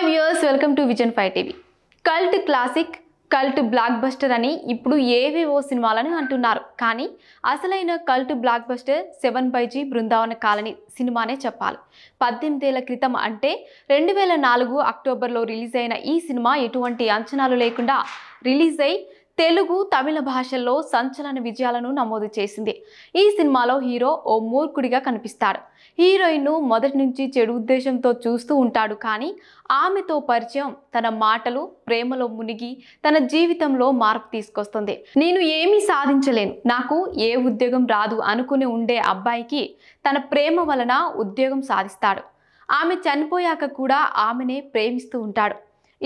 hi viewers welcome to vision five TV cult classic cult blockbuster అని ఇప్పుడు ఓ సినిమాలని అంటున్నారు కానీ అసలైన cult blockbuster seven G Brindavan colony సినిమానే చెప్పాలి పద్దెనిమిదేళ్ల క్రితం అంటే రెండు వేల నాలుగు అక్టోబర్లో రిలీజ్ అయిన ఈ సినిమా ఎటువంటి అంచనాలు లేకుండా రిలీజ్ అయి తెలుగు తమిళ భాషల్లో సంచలన విజయాలను నమోదు చేసింది ఈ సినిమాలో హీరో ఓ మూర్ఖుడిగా కనిపిస్తాడు హీరోయిన్ను మొదటి నుంచి చెడు ఉద్దేశంతో చూస్తూ ఉంటాడు కానీ ఆమెతో పరిచయం తన మాటలు ప్రేమలో మునిగి తన జీవితంలో మార్పు తీసుకొస్తుంది నేను ఏమీ సాధించలేను నాకు ఏ ఉద్యోగం రాదు అనుకుని ఉండే అబ్బాయికి తన ప్రేమ వలన ఉద్యోగం సాధిస్తాడు ఆమె చనిపోయాక కూడా ఆమెనే ప్రేమిస్తూ ఉంటాడు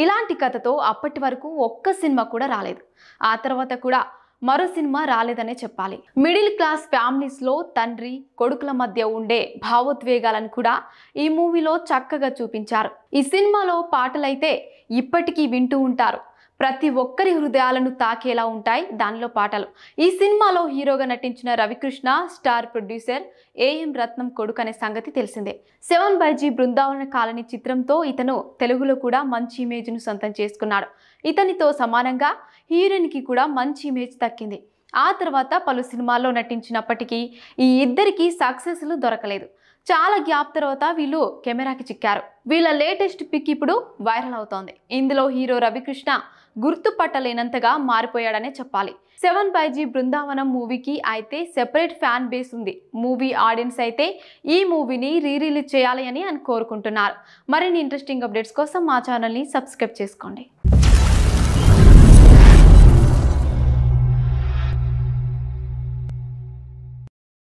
ఇలాంటి కథతో అప్పటి వరకు ఒక్క సినిమా కూడా రాలేదు ఆ తర్వాత కూడా మరో సినిమా రాలేదనే చెప్పాలి మిడిల్ క్లాస్ ఫ్యామిలీస్లో తండ్రి కొడుకుల మధ్య ఉండే భావోద్వేగాలను కూడా ఈ మూవీలో చక్కగా చూపించారు ఈ సినిమాలో పాటలైతే ఇప్పటికీ వింటూ ఉంటారు ప్రతి ఒక్కరి హృదయాలను తాకేలా ఉంటాయి దానిలో పాటలు ఈ సినిమాలో హీరోగా నటించిన Ravi Krishna star producer AM Ratnam కొడుకు అనే సంగతి తెలిసిందే సెవెన్ బైజీ బృందావన కాలనీ చిత్రంతో ఇతను తెలుగులో కూడా మంచి ఇమేజ్ను సొంతం చేసుకున్నాడు ఇతనితో సమానంగా హీరోయిన్కి కూడా మంచి ఇమేజ్ దక్కింది ఆ తర్వాత పలు సినిమాల్లో నటించినప్పటికీ ఈ ఇద్దరికీ సక్సెస్లు దొరకలేదు చాలా గ్యాప్ తర్వాత వీళ్ళు కెమెరాకి చిక్కారు వీళ్ళ లేటెస్ట్ పిక్ ఇప్పుడు వైరల్ అవుతోంది ఇందులో హీరో రవికృష్ణ గుర్తుపట్టలేనంతగా మారిపోయాడనే చెప్పాలి సెవెన్ బైజీ బృందావనం మూవీకి అయితే సెపరేట్ ఫ్యాన్ బేస్ ఉంది మూవీ ఆడియన్స్ అయితే ఈ మూవీని రీరిలీజ్ చేయాలి అని అని కోరుకుంటున్నారు మరిన్ని ఇంట్రెస్టింగ్ అప్డేట్స్ కోసం మా ఛానల్ని సబ్స్క్రైబ్ చేసుకోండి